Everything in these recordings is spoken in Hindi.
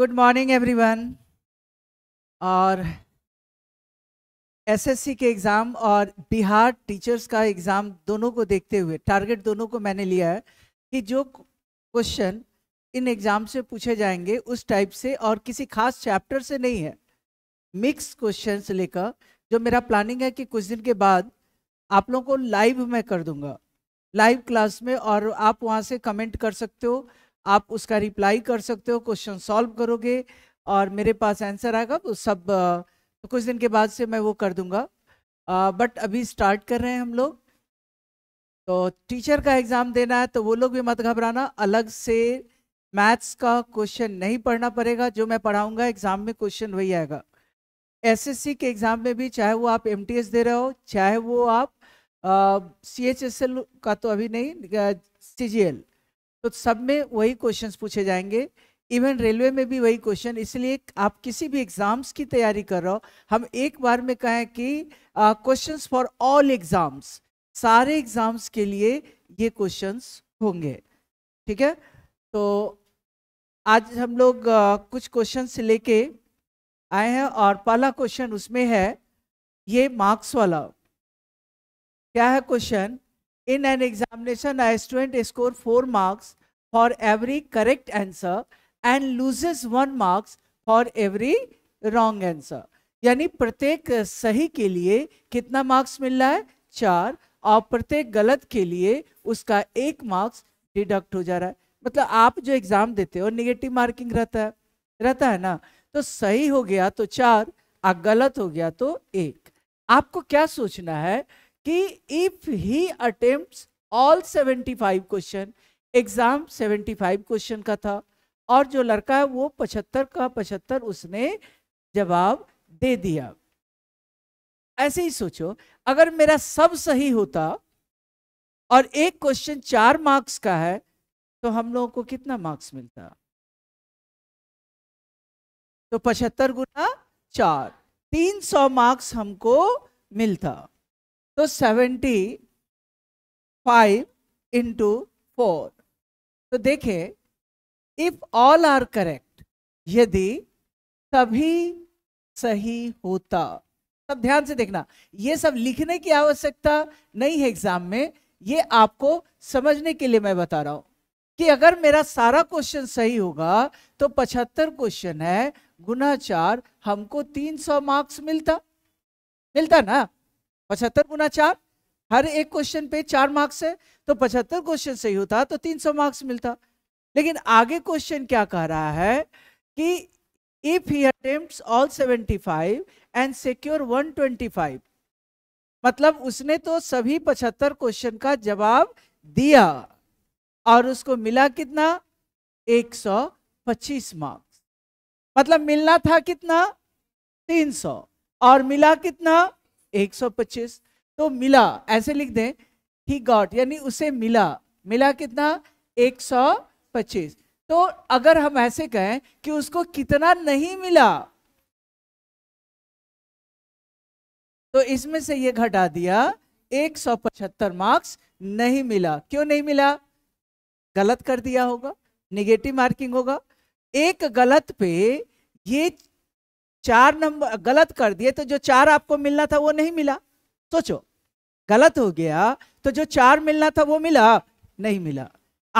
गुड मॉर्निंग एवरीवन और एसएससी के एग्ज़ाम और बिहार टीचर्स का एग्ज़ाम दोनों को देखते हुए टारगेट दोनों को मैंने लिया है कि जो क्वेश्चन इन एग्ज़ाम से पूछे जाएंगे उस टाइप से और किसी खास चैप्टर से नहीं है मिक्स क्वेश्चन लेकर जो मेरा प्लानिंग है कि कुछ दिन के बाद आप लोगों को लाइव मैं कर दूंगा लाइव क्लास में और आप वहाँ से कमेंट कर सकते हो आप उसका रिप्लाई कर सकते हो क्वेश्चन सॉल्व करोगे और मेरे पास आंसर आएगा वो सब तो कुछ दिन के बाद से मैं वो कर दूंगा आ, बट अभी स्टार्ट कर रहे हैं हम लोग तो टीचर का एग्ज़ाम देना है तो वो लोग भी मत घबराना अलग से मैथ्स का क्वेश्चन नहीं पढ़ना पड़ेगा जो मैं पढ़ाऊंगा एग्ज़ाम में क्वेश्चन वही आएगा एसएससी के एग्ज़ाम में भी चाहे वो आप एमटीएस दे रहे हो चाहे वो आप सी एच एस एल का तो अभी नहीं सी जी एल तो सब में वही क्वेश्चंस पूछे जाएंगे इवन रेलवे में भी वही क्वेश्चन इसलिए आप किसी भी एग्जाम्स की तैयारी कर रहे हो हम एक बार में कहें कि क्वेश्चंस फॉर ऑल एग्जाम्स सारे एग्जाम्स के लिए ये क्वेश्चंस होंगे ठीक है तो आज हम लोग आ, कुछ क्वेश्चंस लेके आए हैं और पहला क्वेश्चन उसमें है ये मार्क्स वाला क्या है question In an examination, a student scores 4 marks for every correct answer and loses 1 marks for every wrong answer. यानी प्रत्येक सही के लिए कितना मार्क्स मिल रहा है चार और प्रत्येक गलत के लिए उसका एक मार्क्स डिडक्ट हो जा रहा है मतलब आप जो एग्ज़ाम देते हो निगेटिव मार्किंग रहता है रहता है ना तो सही हो गया तो चार और गलत हो गया तो एक आपको क्या सोचना है कि if he attempt all seventy five question exam seventy five question का था और जो लड़का है वो पचहत्तर का पचहत्तर उसने जवाब दे दिया ऐसे ही सोचो अगर मेरा सब सही होता और एक क्वेश्चन चार मार्क्स का है तो हम लोगों को कितना मार्क्स मिलता तो पचहत्तर गुना चार तीन सौ मार्क्स हमको मिलता तो सेवेंटी फाइव इंटू फोर तो देखे इफ ऑल आर करेक्ट यदि सभी सही होता सब ध्यान से देखना ये सब लिखने की आवश्यकता नहीं है एग्जाम में ये आपको समझने के लिए मैं बता रहा हूं कि अगर मेरा सारा क्वेश्चन सही होगा तो पचहत्तर क्वेश्चन है गुना चार हमको तीन सौ मार्क्स मिलता मिलता ना पचहत्तर गुना चार हर एक क्वेश्चन पे चार मार्क्स है तो पचहत्तर क्वेश्चन सही होता तो तीन सौ मार्क्स मिलता लेकिन आगे क्वेश्चन क्या कह रहा है कि if he attempt all seventy five and secure one twenty five मतलब उसने तो सभी पचहत्तर क्वेश्चन का जवाब दिया और उसको मिला कितना एक सौ पच्चीस मार्क्स मतलब मिलना था कितना तीन सौ और मिला कितना 125 तो मिला ऐसे लिख दें ही गॉट यानी उसे मिला मिला कितना 125 तो अगर हम ऐसे कहें कि उसको कितना नहीं मिला तो इसमें से ये घटा दिया 175 मार्क्स नहीं मिला क्यों नहीं मिला गलत कर दिया होगा निगेटिव मार्किंग होगा एक गलत पे ये चार नंबर गलत कर दिए तो जो चार आपको मिलना था वो नहीं मिला सोचो गलत हो गया तो जो चार मिलना था वो मिला नहीं मिला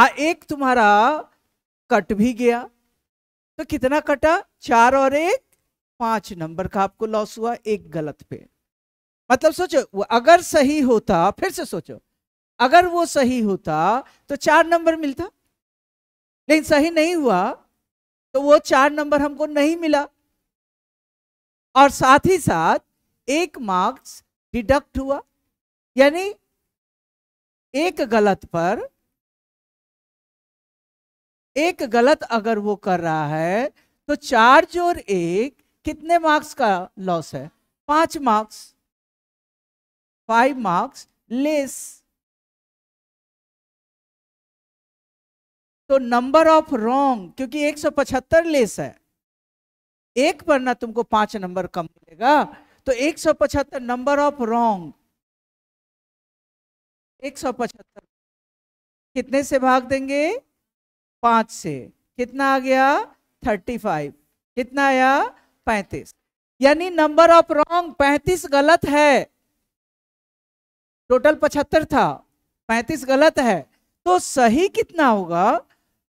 आ एक तुम्हारा कट भी गया तो कितना कटा चार और एक पांच नंबर का आपको लॉस हुआ एक गलत पे मतलब सोचो अगर सही होता फिर से सोचो अगर वो सही होता तो चार नंबर मिलता लेकिन सही नहीं हुआ तो वो चार नंबर हमको नहीं मिला और साथ ही साथ एक मार्क्स डिडक्ट हुआ यानी एक गलत पर एक गलत अगर वो कर रहा है तो चार जोर एक कितने मार्क्स का लॉस है पांच मार्क्स फाइव मार्क्स लेस तो नंबर ऑफ रॉन्ग क्योंकि 175 लेस है एक पढ़ना तुमको पांच नंबर कम मिलेगा तो एक सौ पचहत्तर नंबर ऑफ रॉन्ग एक सौ पचहत्तर कितने से भाग देंगे पांच से कितना आ गया थर्टी फाइव कितना आया पैंतीस यानी नंबर ऑफ रॉन्ग पैंतीस गलत है टोटल पचहत्तर था पैंतीस गलत है तो सही कितना होगा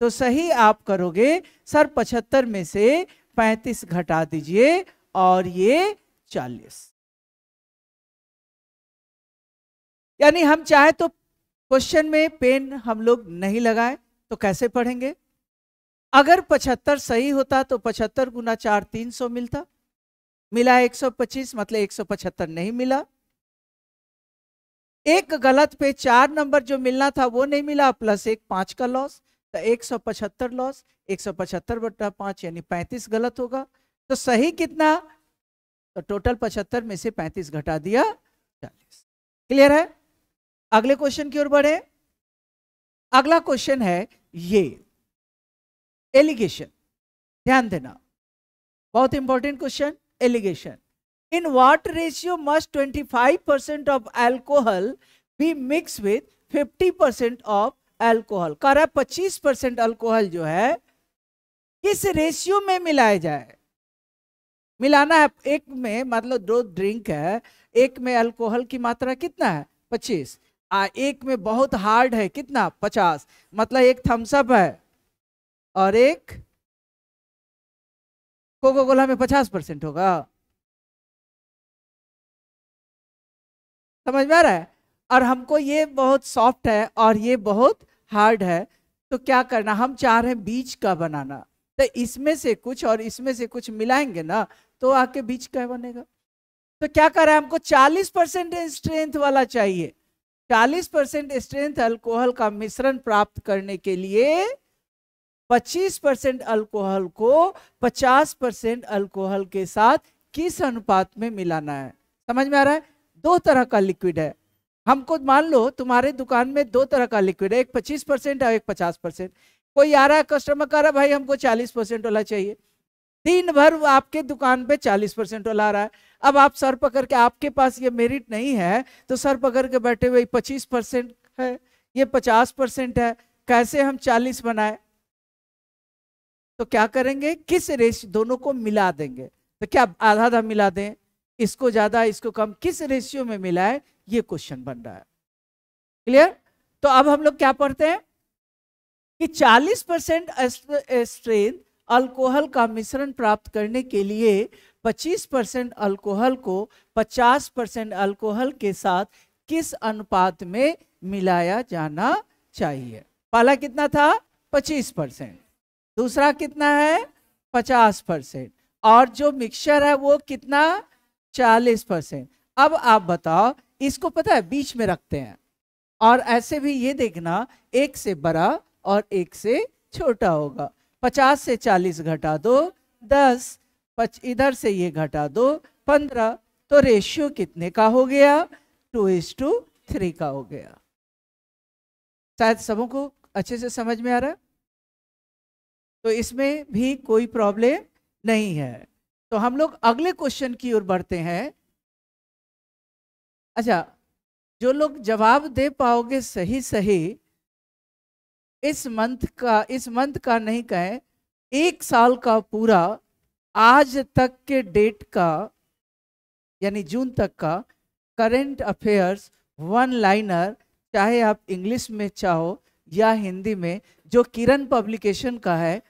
तो सही आप करोगे सर पचहत्तर में से पैंतीस घटा दीजिए और ये चालीस यानी हम चाहे तो क्वेश्चन में पेन हम लोग नहीं लगाए तो कैसे पढ़ेंगे अगर पचहत्तर सही होता तो पचहत्तर गुना चार तीन सौ मिलता मिला एक सौ पच्चीस मतलब एक सौ पचहत्तर नहीं मिला एक गलत पे चार नंबर जो मिलना था वो नहीं मिला प्लस एक पांच का लॉस तो एक सौ पचहत्तर लॉस एक सौ पचहत्तर बटा पाँच यानी पैंतीस गलत होगा तो सही कितना तो टोटल पचहत्तर में से पैंतीस घटा दिया चालीस क्लियर है अगले क्वेश्चन की ओर बढ़े अगला क्वेश्चन है ये एलिगेशन ध्यान देना बहुत important question alligation in what ratio must 25% of alcohol be mixed with 50% of alcohol कह रहा है पच्चीस परसेंट अल्कोहल जो है किस रेशियो में मिलाया जाए मिलाना है एक में मतलब दो ड्रिंक है एक में अल्कोहल की मात्रा कितना है पच्चीस आ एक में बहुत हार्ड है कितना पचास मतलब एक थम्सअप है और एक कोको कोला में पचास परसेंट होगा समझ में आ रहा है और हमको ये बहुत सॉफ्ट है और ये बहुत हार्ड है तो क्या करना हम चाह रहे हैं बीज का बनाना तो इसमें से कुछ और इसमें से कुछ मिलाएंगे ना तो आके बीज का बनेगा तो क्या कर रहे हैं हमको 40 परसेंट स्ट्रेंथ वाला चाहिए 40 परसेंट स्ट्रेंथ अल्कोहल का मिश्रण प्राप्त करने के लिए 25 परसेंट अल्कोहल को 50 परसेंट अल्कोहल के साथ किस अनुपात में मिलाना है समझ में आ रहा है दो तरह का लिक्विड है हमको मान लो तुम्हारे दुकान में दो तरह का लिक्विड है एक पच्चीस परसेंट और एक पचास परसेंट कोई आ रहा कस्टमर कह रहा भाई हमको चालीस परसेंट वाला चाहिए दिन भर आपके दुकान पे चालीस परसेंट वाला आ रहा है अब आप सर पकड़ के आपके पास ये मेरिट नहीं है तो सर पकड़ के बैठे हुए पच्चीस परसेंट है ये पचास परसेंट है कैसे हम चालीस बनाए तो क्या करेंगे किस रेश दोनों को मिला देंगे तो क्या आधा आधा मिला दें इसको ज्यादा इसको कम किस रेशियो में मिला है ये क्वेश्चन बन रहा है क्लियर तो अब हम लोग क्या पढ़ते हैं कि 40 परसेंट स्ट्रेंथ अल्कोहल का मिश्रण प्राप्त करने के लिए 25 परसेंट अल्कोहल को 50 परसेंट अल्कोहल के साथ किस अनुपात में मिलाया जाना चाहिए पहला कितना था 25 परसेंट दूसरा कितना है 50 परसेंट और जो मिक्सचर है वो कितना चालीस परसेंट अब आप बताओ इसको पता है बीच में रखते हैं और ऐसे भी ये देखना एक से बड़ा और एक से छोटा होगा पचास से चालीस घटा दो दस पच इधर से ये घटा दो पंद्रह तो रेशियो कितने का हो गया टू इज टू थ्री का हो गया शायद सबों को अच्छे से समझ में आ रहा तो इसमें भी कोई प्रॉब्लम नहीं है तो हम लोग अगले क्वेश्चन की ओर बढ़ते हैं अच्छा जो लोग जवाब दे पाओगे सही सही इस मंथ का इस मंथ का नहीं कहें एक साल का पूरा आज तक के डेट का यानी जून तक का करेंट अफेयर्स वन लाइनर चाहे आप इंग्लिश में चाहो या हिंदी में जो किरण पब्लिकेशन का है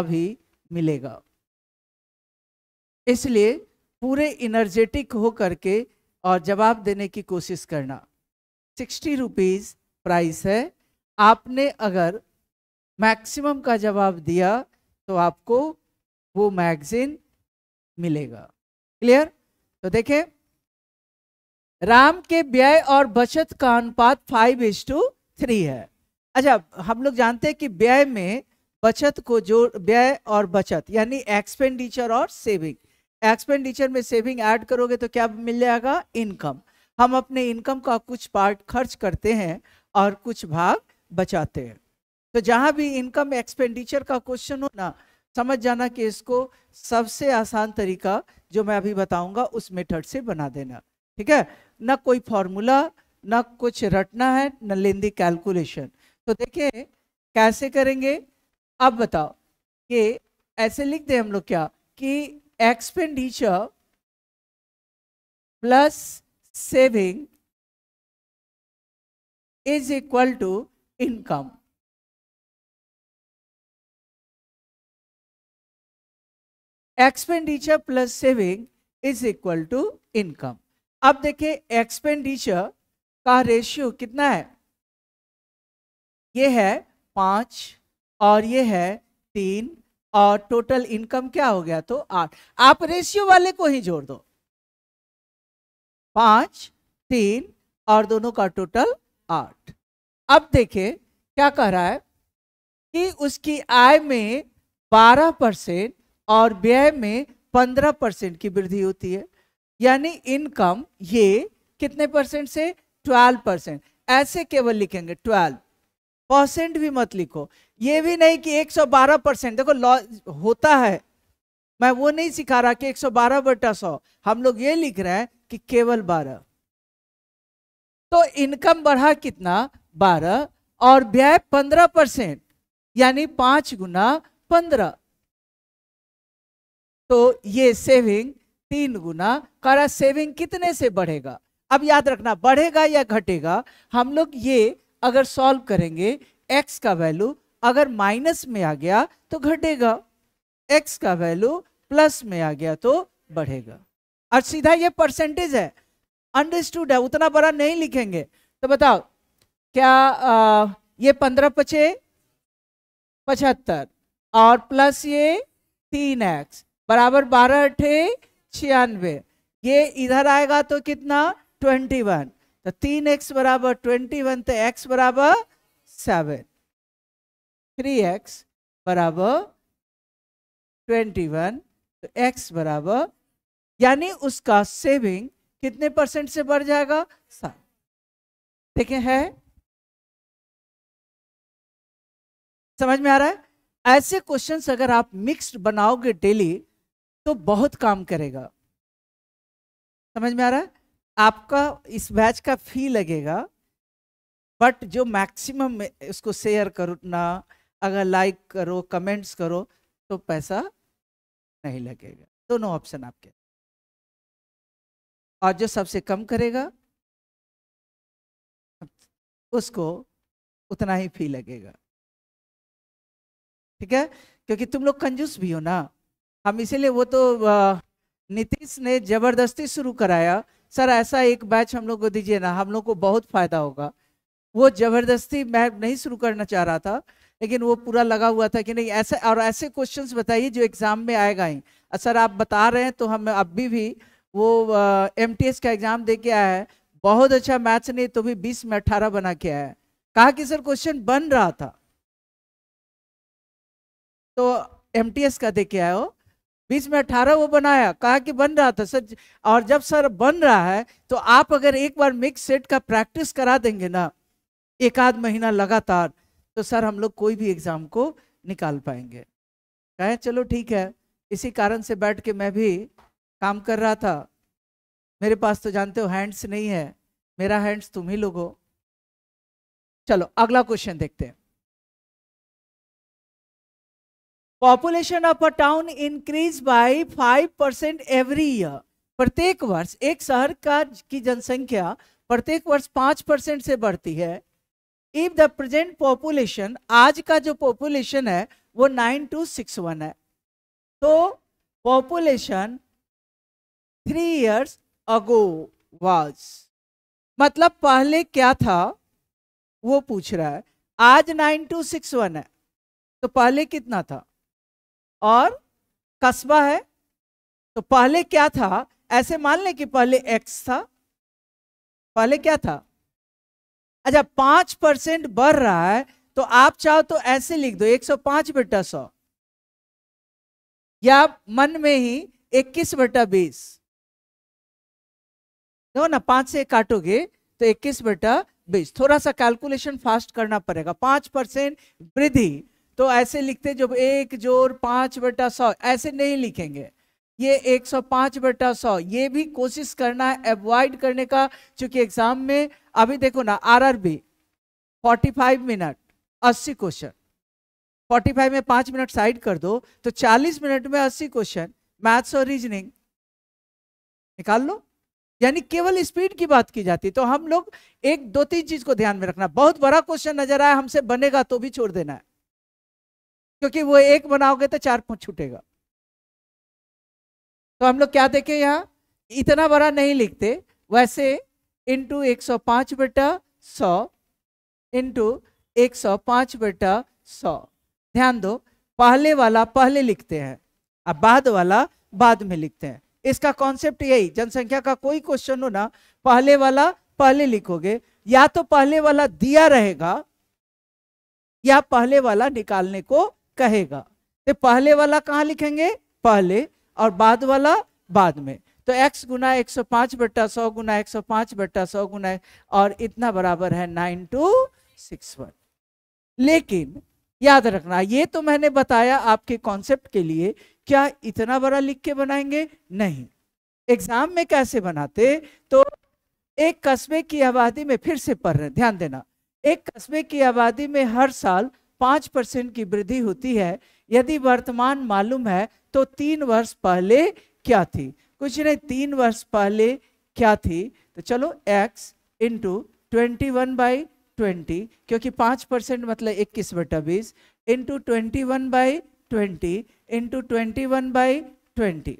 अभी मिलेगा इसलिए पूरे इनर्जेटिक हो करके और जवाब देने की कोशिश करना सिक्सटी रुपीज़ प्राइस है आपने अगर मैक्सिमम का जवाब दिया तो आपको वो मैगजीन मिलेगा क्लियर तो देखें राम के व्यय और बचत का अनुपात फाइव इज टू थ्री है अच्छा हम लोग जानते हैं कि व्यय में बचत को जोड़ व्यय और बचत यानी एक्सपेंडिचर और सेविंग एक्सपेंडिचर में सेविंग ऐड करोगे तो क्या मिल जाएगा इनकम हम अपने इनकम का कुछ पार्ट खर्च करते हैं और कुछ भाग बचाते हैं तो जहाँ भी इनकम एक्सपेंडिचर का क्वेश्चन हो ना समझ जाना कि इसको सबसे आसान तरीका जो मैं अभी बताऊंगा उस मेथड से बना देना ठीक है ना कोई फॉर्मूला ना कुछ रटना है न लेंदी कैलकुलेशन तो देखिए कैसे करेंगे अब बताओ कि ऐसे लिख दें हम लोग क्या कि expenditure plus saving is equal to income expenditure plus saving is equal to income अब देखिए एक्सपेंडिचर का रेशियो कितना है ये है पांच और ये है तीन और टोटल इनकम क्या हो गया तो आठ आप रेशियो वाले को ही जोड़ दो पांच तीन और दोनों का टोटल आठ अब देखे क्या कह रहा है कि उसकी आय में बारह परसेंट और व्यय में पंद्रह परसेंट की वृद्धि होती है यानी इनकम ये कितने परसेंट से ट्वेल्व परसेंट ऐसे केवल लिखेंगे ट्वेल्व परसेंट भी मत लिखो ये भी नहीं कि 112 परसेंट देखो लॉ होता है मैं वो नहीं सिखा रहा कि 112 बटा 100 हम लोग ये लिख रहे हैं कि केवल 12 तो इनकम बढ़ा कितना 12 और व्यय 15 परसेंट यानी पांच गुना 15 तो ये सेविंग तीन गुना करा सेविंग कितने से बढ़ेगा अब याद रखना बढ़ेगा या घटेगा हम लोग ये अगर सॉल्व करेंगे एक्स का वैल्यू अगर माइनस में आ गया तो घटेगा एक्स का वैल्यू प्लस में आ गया तो बढ़ेगा और सीधा ये परसेंटेज है अंडरस्टूड है उतना बड़ा नहीं लिखेंगे तो बताओ क्या आ, ये पंद्रह पचे पचहत्तर और प्लस ये तीन एक्स बराबर बारह अठे छियानवे ये इधर आएगा तो कितना ट्वेंटी वन तो तीन एक्स बराबर ट्वेंटी वन तो एक्स बराबर सेवन थ्री एक्स बराबर ट्वेंटी वन तो एक्स बराबर यानी उसका सेविंग कितने परसेंट से बढ़ जाएगा सात देखें है समझ में आ रहा है ऐसे क्वेश्चंस अगर आप मिक्स्ड बनाओगे डेली तो बहुत काम करेगा समझ में आ रहा है आपका इस बैच का फी लगेगा बट जो मैक्सिमम इसको शेयर करना अगर लाइक करो कमेंट्स करो तो पैसा नहीं लगेगा दोनों ऑप्शन आपके और जो सबसे कम करेगा उसको उतना ही फी लगेगा ठीक है क्योंकि तुम लोग कंजूस भी हो ना हम इसीलिए वो तो नीतीश ने जबरदस्ती शुरू कराया सर ऐसा एक बैच हम लोग को दीजिए ना हम लोग को बहुत फ़ायदा होगा वो ज़बरदस्ती मैं नहीं शुरू करना चाह रहा था लेकिन वो पूरा लगा हुआ था कि नहीं ऐसे और ऐसे क्वेश्चंस बताइए जो एग्ज़ाम में आएगा ही सर आप बता रहे हैं तो हम अभी भी वो एम का एग्ज़ाम दे के आया है बहुत अच्छा मैथ्स नहीं तो भी बीस में अट्ठारह बना के आया है कहा कि सर क्वेश्चन बन रहा था तो एम का दे के आए हो बीच में अठारह वो बनाया कहा कि बन रहा था सर और जब सर बन रहा है तो आप अगर एक बार मिक्स सेट का प्रैक्टिस करा देंगे ना एक आध महीना लगातार तो सर हम लोग कोई भी एग्जाम को निकाल पाएंगे कहें चलो ठीक है इसी कारण से बैठ के मैं भी काम कर रहा था मेरे पास तो जानते हो हैंड्स नहीं है मेरा हैंड्स तुम ही लोगों चलो अगला क्वेश्चन देखते हैं population of a town increase by five percent every year प्रत्येक वर्ष एक शहर का की जनसंख्या प्रत्येक वर्ष पांच परसेंट से बढ़ती है इफ द प्रेजेंट पॉपुलेशन आज का जो पॉपुलेशन है वो नाइन टू सिक्स वन है तो population three years ago was मतलब पहले क्या था वो पूछ रहा है आज नाइन टू सिक्स वन है तो पहले कितना था और कस्बा है तो पहले क्या था ऐसे मान लें कि पहले एक्स था पहले क्या था अच्छा पांच परसेंट बढ़ रहा है तो आप चाहो तो ऐसे लिख दो एक सौ पांच बेटा सौ या मन में ही इक्कीस बटा बीस देखो ना पांच से काटोगे तो इक्कीस बटा बीस थोड़ा सा कैलकुलेशन फास्ट करना पड़ेगा पांच परसेंट वृद्धि तो ऐसे लिखते जब एक जोर पाँच बटा सौ ऐसे नहीं लिखेंगे ये एक सौ पांच बटा सौ ये भी कोशिश करना है अवॉइड करने का क्योंकि एग्जाम में अभी देखो ना आरआरबी 45 मिनट 80 क्वेश्चन 45 में पाँच मिनट साइड कर दो तो 40 मिनट में 80 क्वेश्चन मैथ्स और रीजनिंग निकाल लो यानी केवल स्पीड की बात की जाती है तो हम लोग एक दो तीन चीज को ध्यान में रखना बहुत बड़ा क्वेश्चन नजर आया हमसे बनेगा तो भी छोड़ देना है क्योंकि वो एक बनाओगे तो चार पांच छूटेगा तो हम लोग क्या देखें यहाँ इतना बड़ा नहीं लिखते वैसे इंटू एक सौ पांच बेटा सौ इंटू एक सौ पांच बेटा सौ ध्यान दो पहले वाला पहले लिखते हैं अब बाद वाला बाद में लिखते हैं इसका कॉन्सेप्ट यही जनसंख्या का कोई क्वेश्चन हो ना पहले वाला पहले लिखोगे या तो पहले वाला दिया रहेगा या पहले वाला निकालने को कहेगा तो पहले वाला कहाँ लिखेंगे पहले और बाद वाला बाद में तो x गुना एक सौ पांच बट्टा सौ गुना एक सौ पांच बट्टा सौ गुना और इतना बराबर है नाइन टू सिक्स वन लेकिन याद रखना ये तो मैंने बताया आपके कॉन्सेप्ट के लिए क्या इतना बड़ा लिख के बनाएंगे नहीं एग्जाम में कैसे बनाते तो एक कस्बे की आबादी में फिर से पढ़ रहे ध्यान देना एक कस्बे की आबादी में हर साल पाँच परसेंट की वृद्धि होती है यदि वर्तमान मालूम है तो तीन वर्ष पहले क्या थी कुछ नहीं तीन वर्ष पहले क्या थी तो चलो x into twenty one by twenty क्योंकि पाँच परसेंट मतलब इक्कीस बटा बीस into twenty one by twenty into twenty one by twenty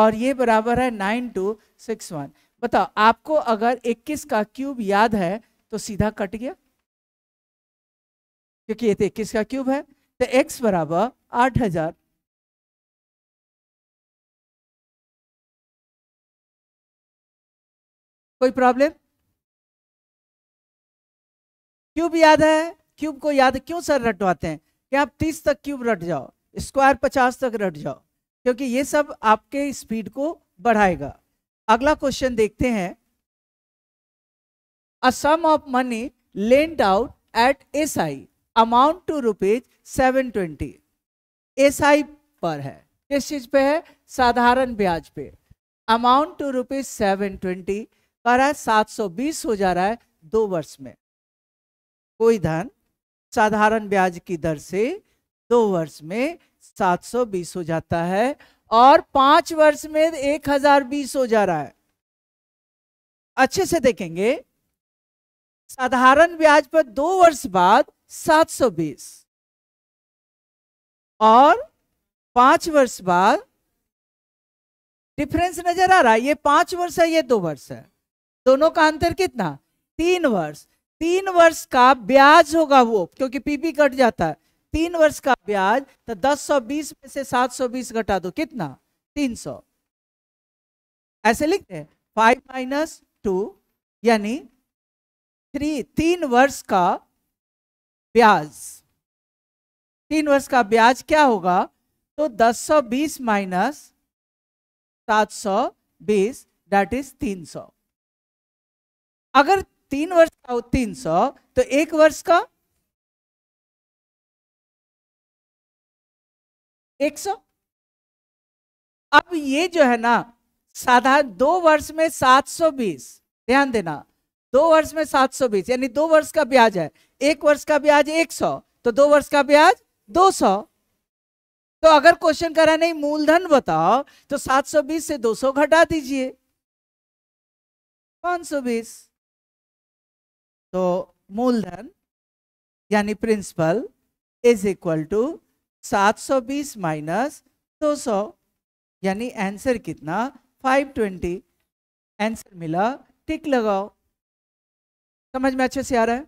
और ये बराबर है नाइन टू सिक्स वन बताओ आपको अगर इक्कीस का क्यूब याद है तो सीधा कट गया क्योंकि ये तो इक्कीस का क्यूब है तो एक्स बराबर आठ हजार कोई प्रॉब्लम क्यूब याद है क्यूब को याद क्यों सर रटवाते हैं कि आप तीस तक क्यूब रट जाओ स्क्वायर पचास तक रट जाओ क्योंकि ये सब आपके स्पीड को बढ़ाएगा अगला क्वेश्चन देखते हैं a sum of money lend out at S I amount to rupees seven twenty S I पर है किस चीज पे है साधारण ब्याज पे amount to rupees seven twenty कर है सात सौ बीस हो जा रहा है दो वर्ष में कोई धन साधारण ब्याज की दर से दो वर्ष में सात सौ बीस हो जाता है और पांच वर्ष में एक हजार बीस हो जा रहा है अच्छे से देखेंगे साधारण ब्याज पर दो वर्ष बाद 720 और पांच वर्ष बाद डिफरेंस नजर आ रहा है ये पांच वर्ष है ये दो वर्ष है दोनों का अंतर कितना तीन वर्ष तीन वर्ष का ब्याज होगा वो क्योंकि पीपी कट जाता है तीन वर्ष का ब्याज तो 1020 में से 720 घटा दो कितना 300 ऐसे लिखते हैं फाइव माइनस टू यानी थ्री तीन वर्ष का ब्याज तीन वर्ष का ब्याज क्या होगा तो 1020 माइनस 720 डेट इज 300 अगर तीन वर्ष का हो 300 तो एक वर्ष का 100 अब ये जो है ना साधारण दो वर्ष में 720 ध्यान देना दो वर्ष में सात सौ बीस यानी दो वर्ष का ब्याज है एक वर्ष का ब्याज एक सौ तो दो वर्ष का ब्याज दो सौ तो अगर क्वेश्चन करा नहीं मूलधन बताओ तो 720 से 200 घटा दीजिए 520 तो मूलधन यानी principal is equal to 720 minus 200 यानी आंसर कितना 520 आंसर मिला टिक लगाओ समझ में अच्छे से आ रहा है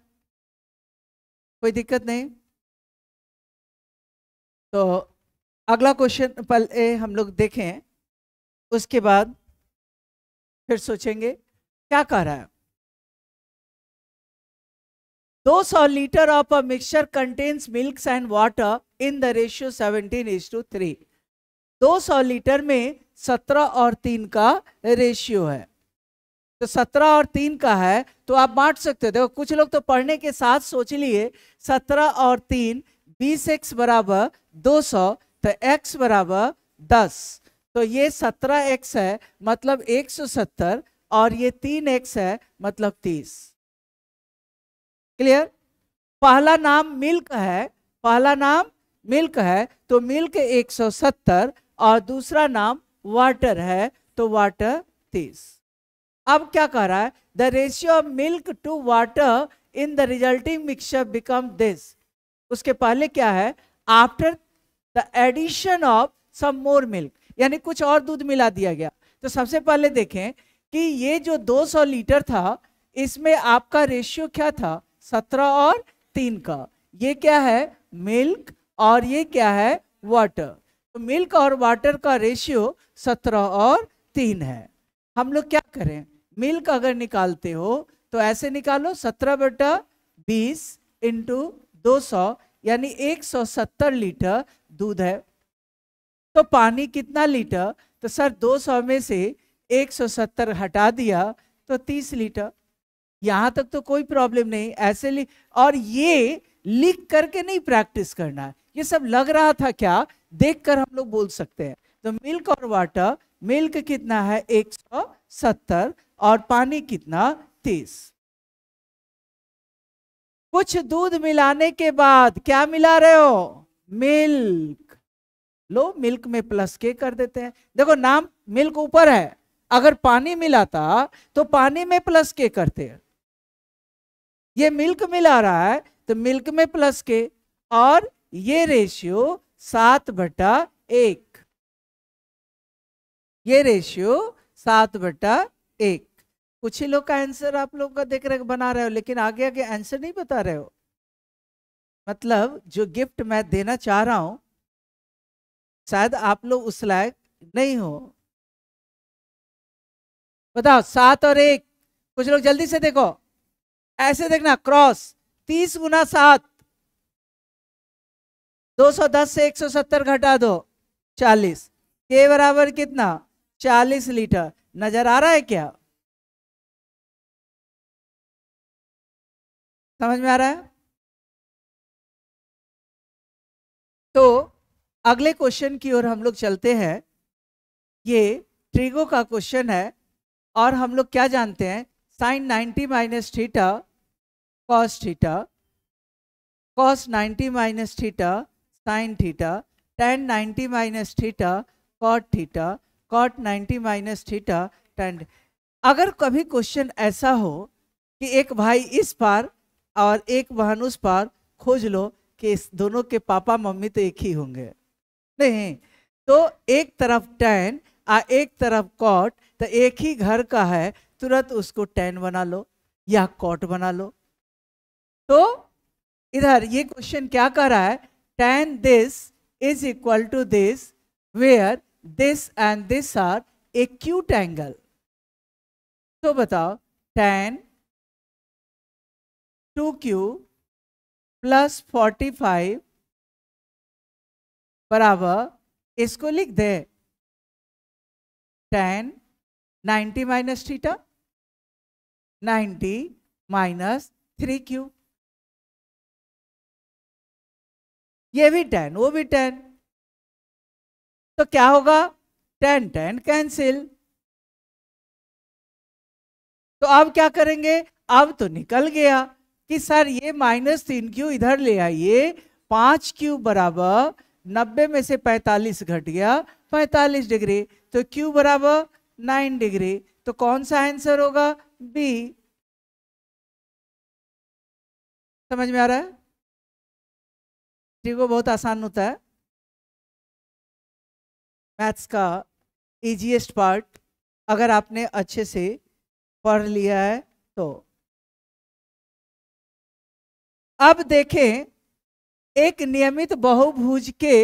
कोई दिक्कत नहीं तो अगला क्वेश्चन पल ए हम लोग देखें उसके बाद फिर सोचेंगे क्या कह रहा है 200 litre of a mixture contains milk and water in the ratio 17 is to three दो लीटर में सत्रह और तीन का रेशियो है तो सत्रह और तीन का है तो आप बांट सकते हो देखो कुछ लोग तो पढ़ने के साथ सोच लिए सत्रह और तीन बीस एक्स बराबर दो सौ तो एक्स बराबर दस तो ये सत्रह एक्स है मतलब एक सौ सत्तर और ये तीन एक्स है मतलब तीस क्लियर पहला नाम मिल्क है पहला नाम मिल्क है तो मिल्क एक सौ सत्तर और दूसरा नाम वाटर है तो वाटर तीस अब क्या कह रहा है the ratio of milk to water in the resulting mixture become this उसके पहले क्या है after the addition of some more milk यानी कुछ और दूध मिला दिया गया तो सबसे पहले देखें कि ये जो 200 लीटर था इसमें आपका रेशियो क्या था 17 और 3 का ये क्या है मिल्क और ये क्या है वाटर तो मिल्क और वाटर का रेशियो 17 और 3 है हम लोग क्या करें मिल्क अगर निकालते हो तो ऐसे निकालो सत्रह बटा बीस इंटू दो सौ यानी एक सौ सत्तर लीटर दूध है तो पानी कितना लीटर तो सर दो सौ में से एक सौ सत्तर हटा दिया तो तीस लीटर यहाँ तक तो कोई प्रॉब्लम नहीं ऐसे ली और ये लिख करके नहीं प्रैक्टिस करना है ये सब लग रहा था क्या देखकर हम लोग बोल सकते हैं तो मिल्क और वाटर मिल्क कितना है सत्तर और पानी कितना तीस कुछ दूध मिलाने के बाद क्या मिला रहे हो मिल्क लो मिल्क में प्लस के कर देते हैं देखो नाम मिल्क ऊपर है अगर पानी मिलाता तो पानी में प्लस के करते हैं ये मिल्क मिला रहा है तो मिल्क में प्लस के और ये रेशियो सात बटा एक ये रेशियो सात बटा एक कुछ ही लोग का आंसर आप लोगों का देख रहे बना रहे हो लेकिन आगे आगे आंसर नहीं बता रहे हो मतलब जो गिफ्ट मैं देना चाह रहा हूं शायद आप लोग उस लायक नहीं हो बताओ सात और एक कुछ लोग जल्दी से देखो ऐसे देखना क्रॉस तीस गुना सात दो सौ दस से एक सौ सत्तर घटा दो चालीस के बराबर कितना चालीस लीटर नजर आ रहा है क्या समझ में आ रहा है तो अगले क्वेश्चन की ओर हम लोग चलते हैं ये ट्रिगो का क्वेश्चन है और हम लोग क्या जानते हैं sine 90 minus theta cos theta cos 90 minus theta sine theta tan 90 minus theta cot theta cot 90 minus theta tan अगर कभी क्वेश्चन ऐसा हो कि एक भाई इस पार और एक बहन उस पार खोज लो कि इस दोनों के पापा मम्मी तो एक ही होंगे नहीं तो एक तरफ टेन आ एक तरफ कॉट तो एक ही घर का है तुरंत उसको टेन बना लो या कॉट बना लो तो इधर ये क्वेश्चन क्या कर रहा है tan this is equal to this where this and this are acute angle तो बताओ tan two Q plus forty five बराबर इसको लिख दे tan ninety minus theta ninety minus three Q ये भी टेन वो भी टेन तो क्या होगा टेन टेन कैंसिल तो अब क्या करेंगे अब तो निकल गया कि सर ये माइनस तीन क्यू इधर ले आइए पांच क्यू बराबर नब्बे में से पैतालीस घट गया पैतालीस डिग्री तो क्यू बराबर नाइन डिग्री तो कौन सा आंसर होगा बी समझ में आ रहा है ट्रिको बहुत आसान होता है मैथ्स का ईजीएस्ट पार्ट अगर आपने अच्छे से पढ़ लिया है तो अब देखें एक नियमित बहुभुज के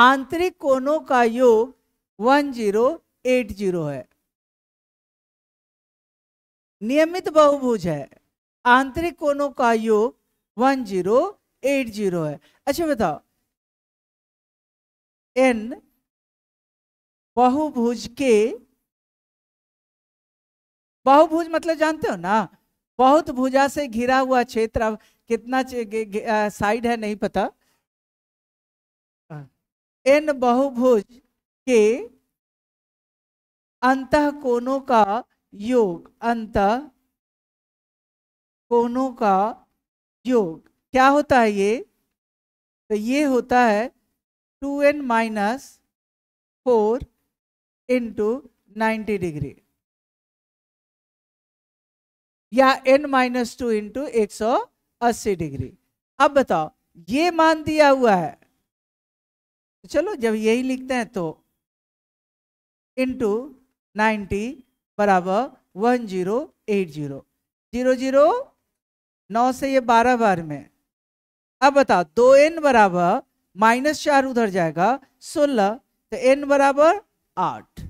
आंतरिक कोणों का योग 1080 है नियमित बहुभुज है आंतरिक कोणों का योग 1080 है अच्छा बताओ एन बहुभुज के बहुभुज मतलब जानते हो ना बहुत भुजा से घिरा हुआ क्षेत्र अब कितना साइड है नहीं पता एन बहुभुज के अंत कोणों का योग अंत कोनों का योग क्या होता है ये तो ये होता है two N minus four into ninety degree या एन माइनस टू इंटू एक सौ अस्सी डिग्री अब बताओ ये मान दिया हुआ है चलो जब यही लिखते हैं तो इंटू नाइन्टी बराबर one zero eight zero zero zero नौ से ये बारह बार में अब बताओ दो एन बराबर माइनस चार उधर जाएगा सोलह तो एन बराबर आठ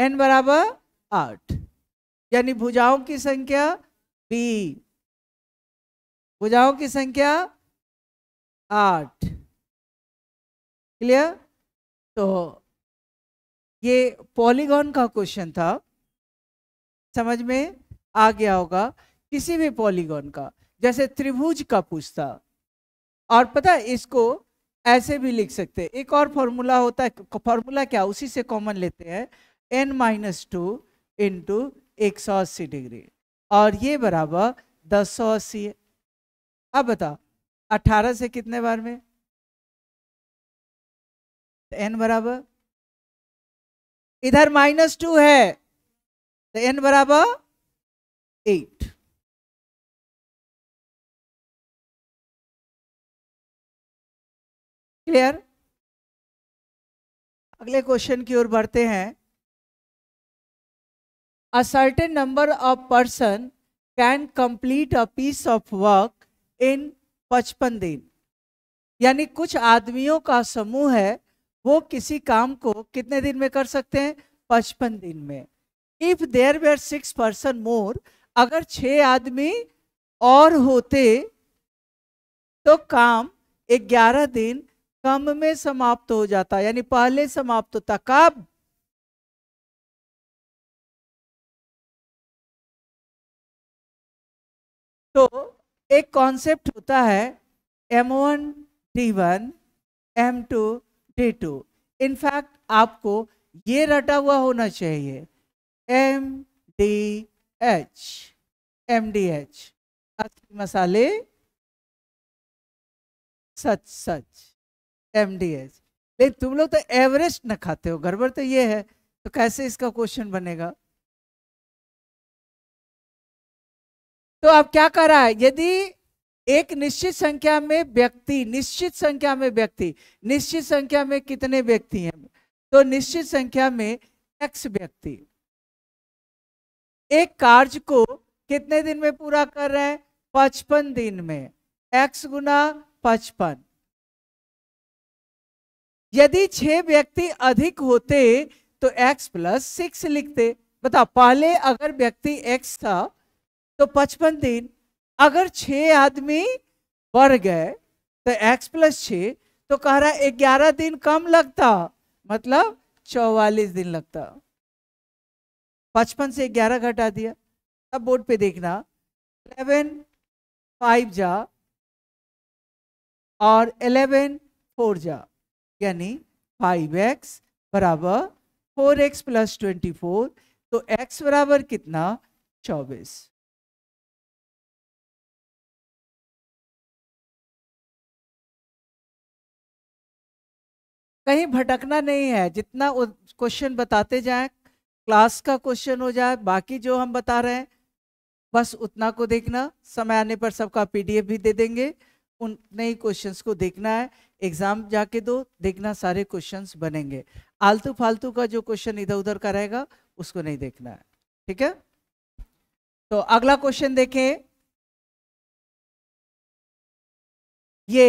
एन बराबर आठ यानी भुजाओं की संख्या बी भुजाओं की संख्या आठ क्लियर तो ये पॉलीगॉन का क्वेश्चन था समझ में आ गया होगा किसी भी पॉलीगॉन का जैसे त्रिभुज का पूछता और पता है इसको ऐसे भी लिख सकते हैं एक और फॉर्मूला होता है फॉर्मूला क्या उसी से कॉमन लेते हैं एन माइनस टू इंटू एक सौ अस्सी डिग्री और ये बराबर दस सौ अस्सी है अब बताओ अठारह से कितने बार में एन बराबर इधर माइनस टू है तो एन बराबर एट क्लियर अगले क्वेश्चन की ओर बढ़ते हैं a certain number of person can complete a piece of work in पचपन दिन यानी कुछ आदमियों का समूह है वो किसी काम को कितने दिन में कर सकते हैं पचपन दिन में if there were six person more अगर छह आदमी और होते तो काम ग्यारह दिन कम में समाप्त हो जाता यानी पहले समाप्त होता कब तो एक कॉन्सेप्ट होता है M one D one M two D two in fact आपको ये रटा हुआ होना चाहिए M D H M D H असली मसाले सच सच एम डी एच लेकिन तुम लोग तो एवरेस्ट न खाते हो गड़बड़ तो ये है तो कैसे इसका क्वेश्चन बनेगा तो अब क्या कर रहा है यदि एक निश्चित संख्या में व्यक्ति निश्चित संख्या में व्यक्ति निश्चित संख्या में कितने व्यक्ति हैं तो निश्चित संख्या में एक्स व्यक्ति एक कार्य को कितने दिन में पूरा कर रहे हैं पचपन दिन में एक्स गुना पचपन यदि छह व्यक्ति अधिक होते तो x प्लस सिक्स लिखते बताओ पहले अगर व्यक्ति x था तो पचपन दिन अगर छह आदमी बढ़ गए तो x प्लस छ तो कह रहा ग्यारह दिन कम लगता मतलब चौवालीस दिन लगता पचपन से ग्यारह घटा दिया अब बोर्ड पे देखना इलेवन फाइव जा और इलेवन फोर जा यानी फाइव एक्स बराबर four X plus twenty four तो एक्स बराबर कितना चौबीस कहीं भटकना नहीं है जितना क्वेश्चन बताते जाएं क्लास का क्वेश्चन हो जाए बाकी जो हम बता रहे हैं बस उतना को देखना समय आने पर सबका पीडीएफ भी दे देंगे उन नई क्वेश्चंस को देखना है एग्जाम जाके दो देखना सारे क्वेश्चंस बनेंगे आलतू फालतू का जो क्वेश्चन इधर उधर का रहेगा उसको नहीं देखना है ठीक है तो अगला क्वेश्चन देखें ये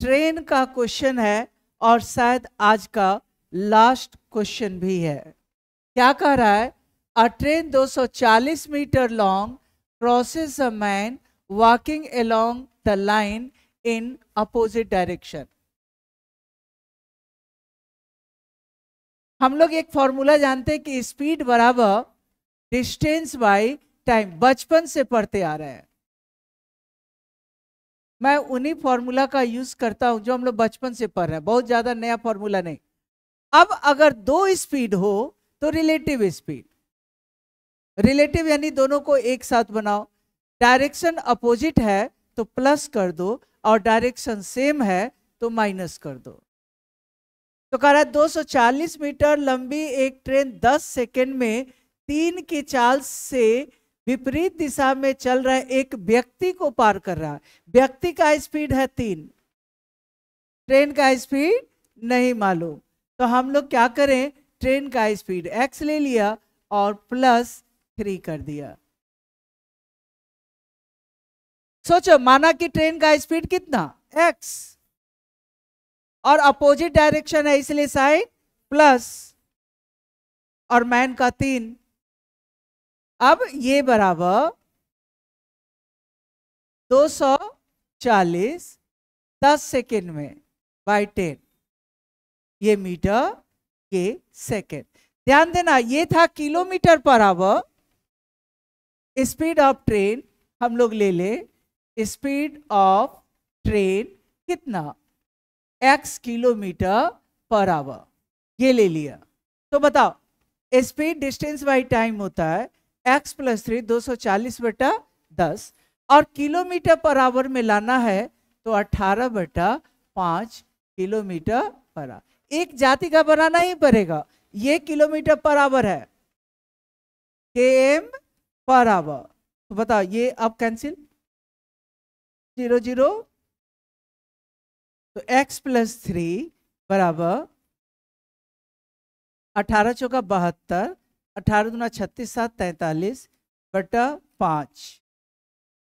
ट्रेन का क्वेश्चन है और शायद आज का लास्ट क्वेश्चन भी है क्या कह रहा है a train 240 metre long crosses a man walking along the line in opposite direction. हम लोग एक फॉर्मूला जानते हैं कि स्पीड बराबर डिस्टेंस बाय टाइम बचपन से पढ़ते आ रहे हैं मैं उन्हीं फॉर्मूला का यूज करता हूं जो हम लोग बचपन से पढ़ रहे हैं बहुत ज्यादा नया फॉर्मूला नहीं अब अगर दो स्पीड हो तो रिलेटिव स्पीड रिलेटिव यानी दोनों को एक साथ बनाओ डायरेक्शन अपोजिट है तो प्लस कर दो और डायरेक्शन सेम है तो माइनस कर दो तो कह रहा है 240 मीटर लंबी एक ट्रेन 10 सेकेंड में तीन की चाल से विपरीत दिशा में चल रहा एक व्यक्ति को पार कर रहा है व्यक्ति का स्पीड है तीन ट्रेन का स्पीड नहीं मालूम तो हम लोग क्या करें ट्रेन का स्पीड एक्स ले लिया और प्लस थ्री कर दिया सोचो माना कि ट्रेन का स्पीड कितना एक्स और अपोजिट डायरेक्शन है इसलिए साइन प्लस और मैन का तीन अब ये बराबर 240 10 सेकेंड में बाय 10 ये मीटर के सेकेंड ध्यान देना ये था kilometre per our speed of train हम लोग ले ले स्पीड ऑफ ट्रेन कितना एक्स किलोमीटर पर आवर ये ले लिया तो बताओ स्पीड डिस्टेंस बाय टाइम होता है एक्स प्लस थ्री दो सौ चालीस बटा दस और किलोमीटर पर आवर में लाना है तो अट्ठारह बटा पाँच किलोमीटर पर आवर एक जाति का बनाना ही पड़ेगा ये किलोमीटर पर आवर है के एम पर आवर तो बताओ ये अब कैंसिल जीरो जीरो तो x प्लस थ्री बराबर अठारह चौका बहत्तर अठारह दुना छत्तीस सात तैतालीस बटा पाँच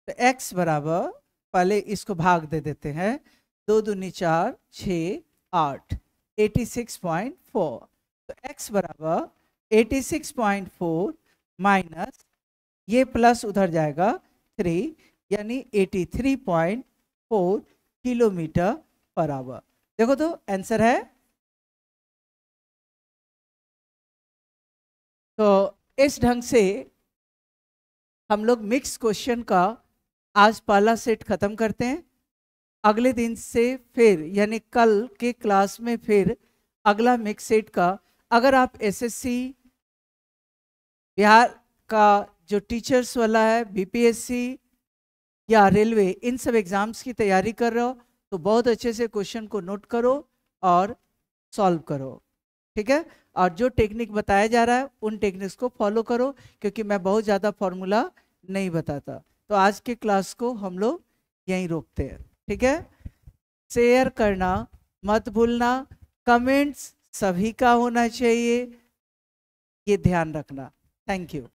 तो x बराबर पहले इसको भाग दे देते हैं दो दूनी चार छ आठ एटी सिक्स पॉइंट फोर तो x बराबर eighty six point four minus ये प्लस उधर जाएगा थ्री यानी 83.4 किलोमीटर पर आवर देखो तो आंसर है तो इस ढंग से हम लोग मिक्स क्वेश्चन का आज पहला सेट खत्म करते हैं अगले दिन से फिर यानी कल के क्लास में फिर अगला मिक्स सेट का अगर आप एसएससी बिहार का जो टीचर्स वाला है बीपीएससी या रेलवे इन सब एग्ज़ाम्स की तैयारी कर रहे हो तो बहुत अच्छे से क्वेश्चन को नोट करो और सॉल्व करो ठीक है और जो टेक्निक बताया जा रहा है उन टेक्निक्स को फॉलो करो क्योंकि मैं बहुत ज़्यादा फॉर्मूला नहीं बताता तो आज के क्लास को हम लोग यहीं रोकते हैं ठीक है शेयर करना मत भूलना कमेंट्स सभी का होना चाहिए ये ध्यान रखना थैंक यू